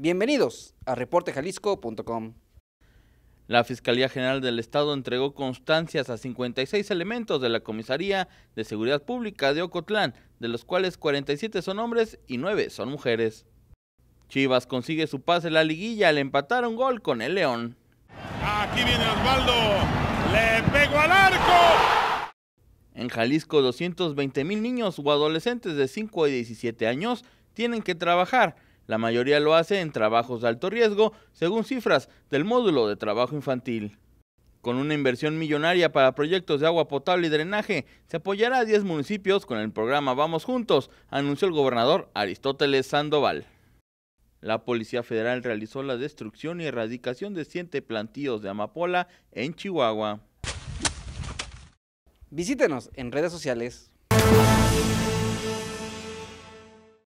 Bienvenidos a reportejalisco.com. La Fiscalía General del Estado entregó constancias a 56 elementos de la Comisaría de Seguridad Pública de Ocotlán, de los cuales 47 son hombres y 9 son mujeres. Chivas consigue su pase en la liguilla al empatar un gol con el León. Aquí viene Osvaldo, le pego al arco. En Jalisco, 220 mil niños o adolescentes de 5 y 17 años tienen que trabajar la mayoría lo hace en trabajos de alto riesgo, según cifras del módulo de trabajo infantil. Con una inversión millonaria para proyectos de agua potable y drenaje, se apoyará a 10 municipios con el programa Vamos Juntos, anunció el gobernador Aristóteles Sandoval. La Policía Federal realizó la destrucción y erradicación de siete plantíos de amapola en Chihuahua. Visítenos en redes sociales.